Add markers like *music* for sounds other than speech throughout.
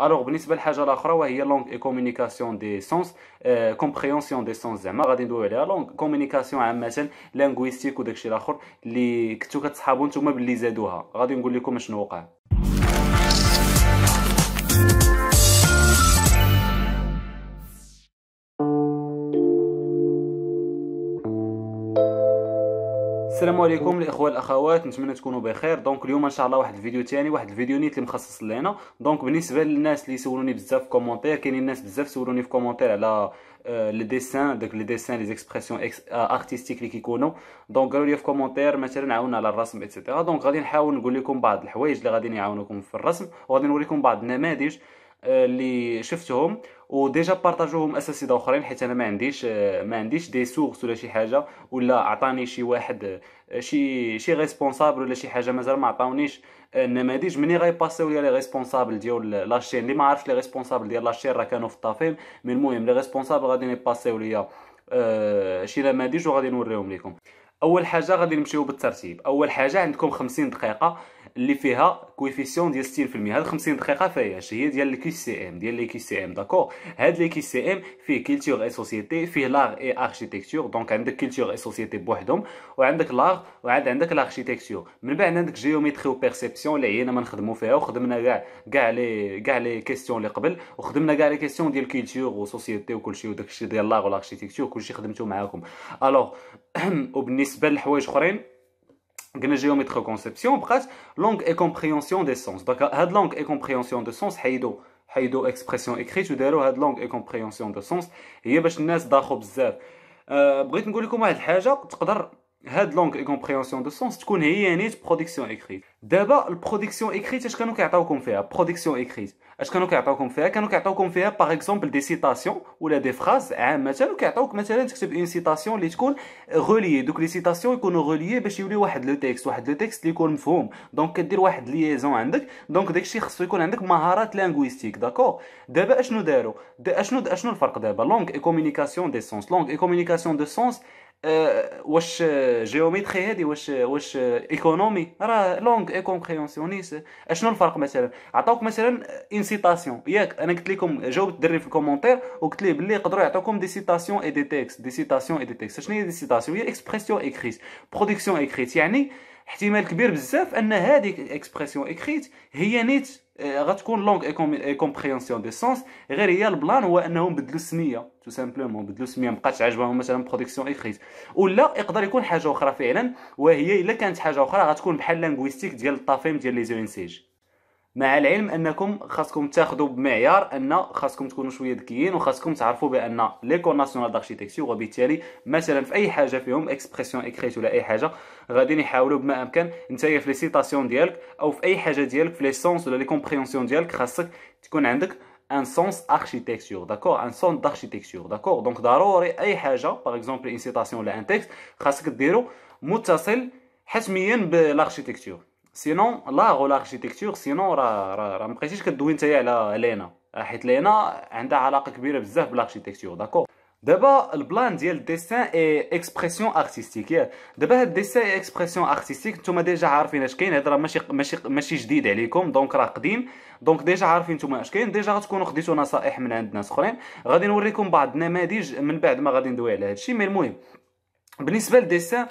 الوغ بالنسبه للحاجه الاخرى وهي لونغ اي كومونيكاسيون دي سونس كومبريونسيون دي سونس زعما غادي ندويو عليها لونغ كومونيكاسيون عامه لانغويستيك وداكشي الاخر اللي كنتو كتصحابو نتوما باللي زادوها غادي نقول لكم شنو وقع السلام عليكم الاخوه الاخوات نتمنى تكونوا بخير دونك اليوم ان شاء الله واحد الفيديو ثاني واحد الفيديو نيت اللي مخصص لينا دونك بالنسبه للناس اللي يسولوني بزاف في كومونتير كاينين الناس بزاف سولوني في كومونتير على لي ديسان داك لي ديسان لي زيكسبرسيون ارتستيك اللي كيكونوا دونك قالوا لي في كومونتير مثلا عاونا على الرسم ايتترا دونك غادي نحاول نقول لكم بعض الحوايج اللي غادي يعاونوكم في الرسم وغادي نوريكم بعض النماذج آه، اللي شفتهم وديجا بارطاجوهم اساتذه اخرين حيت انا ما عنديش آه، ما عنديش دي سورس ولا شي حاجه ولا عطاني شي واحد آه، شي شي ريسبونسابل ولا شي حاجه مازال ما عطاونيش النماذج مني غيباسيو ليا لي ريسبونسابل ديال لاشين اللي ما عرفش لي ريسبونسابل ديال لاشين راه كانوا في الطافيل مي المهم لي ريسبونسابل غادي يباسيو ليا شي نماذج وغادي نوريهم لكم اول حاجه غادي نمشيو بالترتيب اول حاجه عندكم 50 دقيقه اللي فيها كويفيسيون ديال 60% هاد 50 دقيقه فيهاش هي ديال الكي سي ام ديال لي كي سي ام داكور هاد لي كي سي ام فيه كولتور اي سوسيتي فيه لاغ اي اركيتكتور دونك عندك كولتور اي سوسيتي بوحدهم وعندك لاغ وعاد عندك لاركيتكتور من بعد عندك جيومتري وبيرسيبسيون اللي عينا ما نخدمو فيها وخدمنا كاع كاع لي كاع لي كيستيون اللي قبل وخدمنا كاع لي كيستيون ديال كولتور وسوسيتي وكلشي وداكشي ديال لاغ والاركيتكتور كلشي خدمتو معاكم الوغ *clears throat* وبالنسبه لحوايج اخرين كنا جيومتر كونسيبسيون بقات لونغ اي كومبريونسيون دي سونس دونك هاد لونغ اي كومبريونسيون دو سونس حيدو حيدو اكسبرسيون اكريت وداروا هاد لونغ اي كومبريونسيون دو سونس هي باش الناس ضاخو بزاف أه بغيت نقول لكم واحد الحاجه تقدر La langue et la compréhension de sens, tu connais une production écrite. D'abord, La production écrite, c'est ce que nous avons fait, la production écrite. c'est ce que nous avons fait, par exemple, des citations ou des phrases, ah, mais c'est une citation qui est reliée. Donc, les citations sont reliées, mais si vous avez le texte, vous avez le texte qui est un forum. Donc, il y a une liaison. Donc, dès que je suis arrivé, je connais maharat linguistique. D'abord, Deuxièmement, nous avons fait la langue et la communication de sens. آه، واش جيومتري هادي واش واش ايكونومي راه لونغ اي كومبريونسيونيس اشنو الفرق مثلا عطاوك مثلا ان سيتاسيون ياك انا قلت لكم جاوبت الدري في الكومونتير وقلت ليه بلي يقدروا يعطوكم دي سيتاسيون اي دي تيكست دي سيتاسيون اي دي تيكست شنو هي دي سيتاسيون هي اكسبرسيون اكريت برودكسيون اكريت يعني احتمال كبير بزاف ان هذه اكسبرسيون اكريت هي نيت آه، غتكون لونغ اي كومبريونسيون دو سونس غير هي البلان هو انهم بدلوا السميه تو سامبلومون بدلوا السميه مابقاتش عجبهم عاجبهم مثلا برودكسيون اكريت ولا يقدر يكون حاجه اخرى فعلا وهي الا كانت حاجه اخرى غتكون بحال لانغويستيك ديال الطافيم ديال لي زوينسيج e مع العلم انكم خاصكم تاخذوا بمعيار ان خاصكم تكونوا شويه ذكيين وخاصكم تعرفوا بان ليكول ناسيونال داركتيكتور وبالتالي مثلا في اي حاجه فيهم اكسبرسيون اكريت ولا اي حاجه غادي يحاولوا بما امكن نتايا في لي سيتاسيون ديالك او في اي حاجه ديالك في لي سونس ولا لي كومبريونسيون ديالك خاصك تكون عندك ان سونس اركيتكتور داكور ان سونس داركتيكتور داكور دونك ضروري اي حاجه باغ اكزومبل ان سيتاسيون ولا ان تيكست خاصك ديرو متصل حتميا بالاركيتكتور سينون لاغ ولا اركيتكتور سينون راه راه را مبقيتيش كدوي نتايا على لينا حيت لينا عندها علاقه كبيره بزاف بالاركيتكتور داكور دابا البلان ديال الديسان اي اكسبرسيون ارتستيك دابا هاد الديسان اي اكسبرسيون ارتستيك نتوما ديجا عارفين اش كاين هاد راه ماشي ماشي ماشي جديد عليكم دونك راه قديم دونك ديجا عارفين نتوما اش كاين ديجا غتكونوا خديتو نصائح من عند ناس اخرين غادي نوريكم بعض النماذج من بعد ما غادي ندوي على هادشي مي المهم بالنسبه للديسان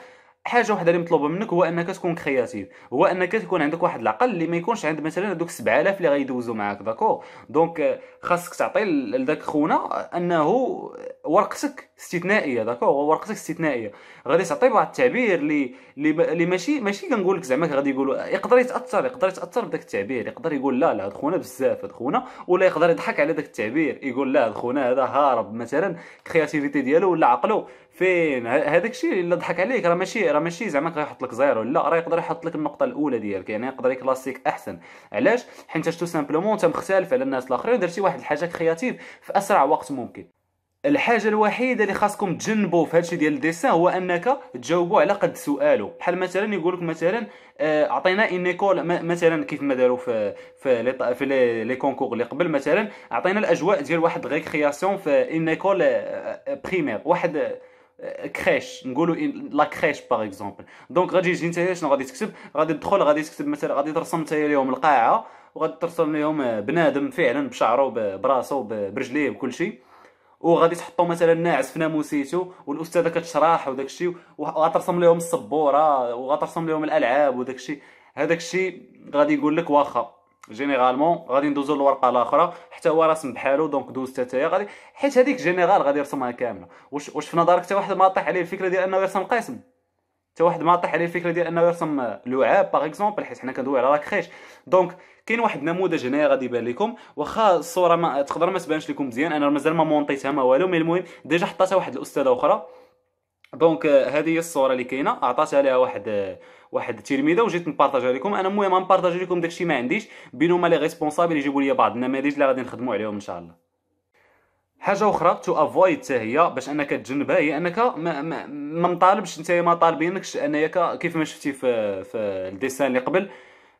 حاجه واحده اللي مطلوبه منك هو انك تكون كرياتيف هو انك تكون عندك واحد العقل اللي ما يكونش عند مثلا دوك 7000 اللي غيدوزوا معاك داكو دونك آه، خاصك تعطي لذاك خونا انه ورقتك استثنائيه داكوغ ورقتك استثنائيه غادي تعطي بعض التعبير اللي اللي ماشي ماشي كنقول لك زعما غادي يقولوا يقدر يتاثر يقدر يتاثر بداك التعبير يقدر يقول لا لا هاد خونا بزاف هاد خونا ولا يقدر يضحك على داك التعبير يقول لا هاد خونا هذا هارب مثلا الكرياتيفيتي ديالو ولا عقلو فين هذاك الشيء الا ضحك عليك راه ماشي راه ماشي زعما غيحط لك زيرو لا راه يقدر يحط لك النقطه الاولى ديالك يعني يقدر يكلاسيك احسن علاش حيت تو سامبلومون انت مختلف على الناس الاخرين ودرتي واحد الحاجه كرياتيف في اسرع وقت ممكن الحاجه الوحيده اللي خاصكم تجنبوا في هادشي ديال الديسان هو انك تجاوبوا على قد سؤاله بحال مثلا يقول مثلا آه، عطينا اون ايكول مثلا كيف ما داروا في في لي في لي كونكور اللي قبل مثلا عطينا الاجواء ديال واحد ريكرياسيون في اون ايكول بريمير واحد كريش آه، آه، نقولوا لا كريش باغ اكزومبل دونك غادي يجي نتايا شنو غادي تكتب غادي تدخل غادي تكتب مثلا غادي ترسم نتايا اليوم القاعه وغادي ترسم لهم بنادم فعلا بشعره براسه برجليه بكل شيء وغادي تحطوا مثلا ناعس في ناموسيتو والاستاذه كتشرح وداك الشيء وغترسم لهم السبوره وغترسم لهم الالعاب وداك الشيء هذاك الشيء غادي يقول لك واخا جينيرالمون غادي ندوزو للورقه الاخرى حتى هو راسم بحالو دونك دوز حتى هي غادي حيت هذيك جينيرال غادي يرسمها كامله واش واش في نظرك حتى واحد ما طيح عليه الفكره ديال انه يرسم قسم حتى واحد ما طيح عليه الفكره ديال انه يرسم لعاب باغ اكزومبل حيت حنا كندوي على لاكريش دونك كاين واحد النموذج هنايا غادي يبان لكم واخا الصوره ما تقدر ما تبانش لكم مزيان انا مازال ما مونطيتها ما والو مي المهم ديجا حطاتها واحد الاستاذه اخرى دونك euh, هذه هي الصوره اللي كاينه عطاتها لها واحد واحد التلميذه وجيت نبارطاجها لكم انا المهم نبارطاجي لكم داكشي ما عنديش بينهم لي ريسبونسابل يجيبوا لي بعض النماذج اللي غادي نخدموا عليهم ان شاء الله حاجه اخرى تو افويد حتى هي باش انك تجنبها هي انك ما, ما, ما مطالبش انت ما طالبينكش انك كيف ما شفتي في في الديسان اللي قبل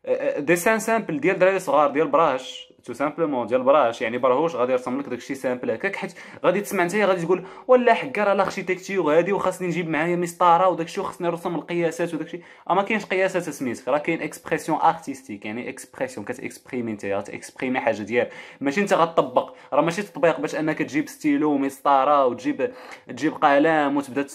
أه، أه، ديسان سامبل ديال دراري صغار ديال براش تو سامبلومون ديال براش يعني براهوش غادي يرسم لك داكشي سامبل هكاك حيت غادي تسمع انت غادي تقول ولا حكا راه لاركتيكتور هادي وخاصني نجيب معايا مسطره وداكشي وخاصني نرسم القياسات وداكشي ما كاينش قياسات سميتك راه كاين اكسبرسيون ارتستيك يعني اكسبرسيون كتاكسبريمي انت تاكسبريمي حاجه ديالك ماشي انت غتطبق راه ماشي تطبيق باش انك تجيب ستيلو ومسطره وتجيب تجيب قلم وتبدا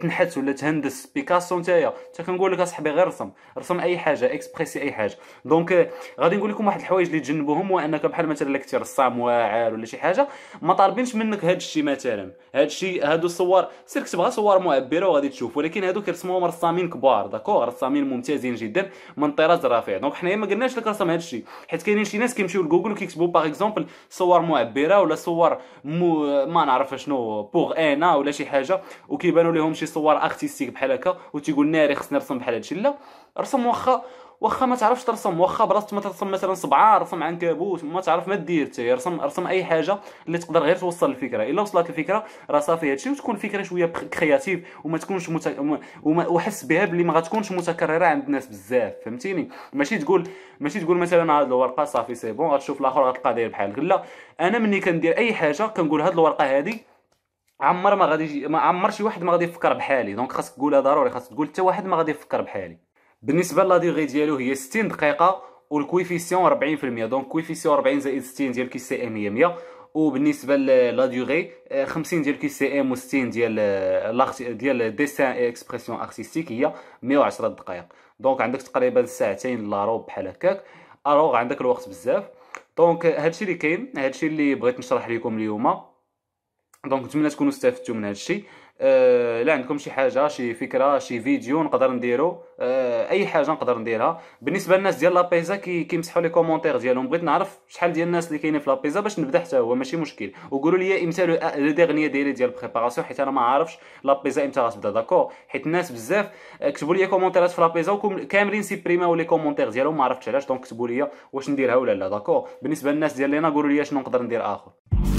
تنحت ولا تهندس بيكاسو نتايا حتى كنقول لك اصاحبي غير رسم رسم اي حاجه اكسبريسي اي حاجه دونك غادي نقول لكم واحد الحوايج اللي تجنبوهم المهم هو انك بحال مثلا لك رسام واعر ولا شي حاجه ما طالبينش منك هذا الشيء مثلا هذا الشيء هادو الصور سير كتبغى صور معبره وغادي تشوف ولكن هادو كيرسموهم رسامين كبار داكو رسامين ممتازين جدا من طراز رفيع دونك حنايا ما قلناش لك رسم هذا الشيء حيت كاينين شي ناس كيمشيو لجوجل وكيكتبوا باغ اكزومبل صور معبره ولا صور مو ما نعرف شنو بوغ انا ولا شي حاجه وكيبانوا لهم شي صور ارتستيك بحال هكا وتيقول ناري خصني نرسم بحال هادشي لا رسم واخا واخا ما تعرفش ترسم واخا براسك ما ترسم مثلا صبعه رسم عنكبوت ما تعرف ما دير حتى رسم رسم اي حاجه اللي تقدر غير توصل الفكره الا وصلت الفكره راه صافي هادشي وتكون الفكره شويه كرياتيف وما تكونش مت... وما... وحس بها بلي ما غتكونش متكرره عند الناس بزاف فهمتيني ماشي تقول ماشي تقول مثلا هاد الورقه صافي سي بون غتشوف الاخر غتلقى داير بحال لا انا ملي كندير اي حاجه كنقول هاد الورقه هادي عمر ما غادي ما عمر شي واحد ما غادي يفكر بحالي دونك خاصك تقولها ضروري خاصك تقول حتى واحد ما غادي يفكر بحالي بالنسبه لا ديغي ديالو هي 60 دقيقه والكويفيسيون 40% دونك كويفيسيون 40 زائد 60 ديال كي سي ام هي 100 وبالنسبه لا ديغي 50 آه، ديال كي سي ام و60 ديال آه، ديال ديسان اكسبرسيون ارتستيك هي 110 دقائق دونك عندك تقريبا ساعتين لا روب بحال هكاك الوغ عندك الوقت بزاف دونك هادشي اللي كاين هادشي اللي بغيت نشرح لكم اليوم دونك نتمنى تكونوا استفدتوا من هادشي الا أه عندكم شي حاجه شي فكره شي فيديو نقدر نديرو أه اي حاجه نقدر نديرها بالنسبه للناس ديال لابيزا كي كيمسحوا لي كومونتير ديالهم بغيت نعرف شحال ديال الناس اللي كاينين في لابيزا باش نبدا حتى هو ماشي مشكل وقولوا لي امتى لو ديرني ديالي ديال البريباراسيون حيت انا ما عارفش لابيزا امتى غتبدا داكور حيت الناس بزاف آه، كتبوا لي كومونتيرات في لابيزا وكاملين سيبريماو لي كومونتير ديالهم ما عرفتش علاش دونك كتبوا لي واش نديرها ولا لا داكور بالنسبه للناس ديال لينا قولوا لي شنو نقدر ندير اخر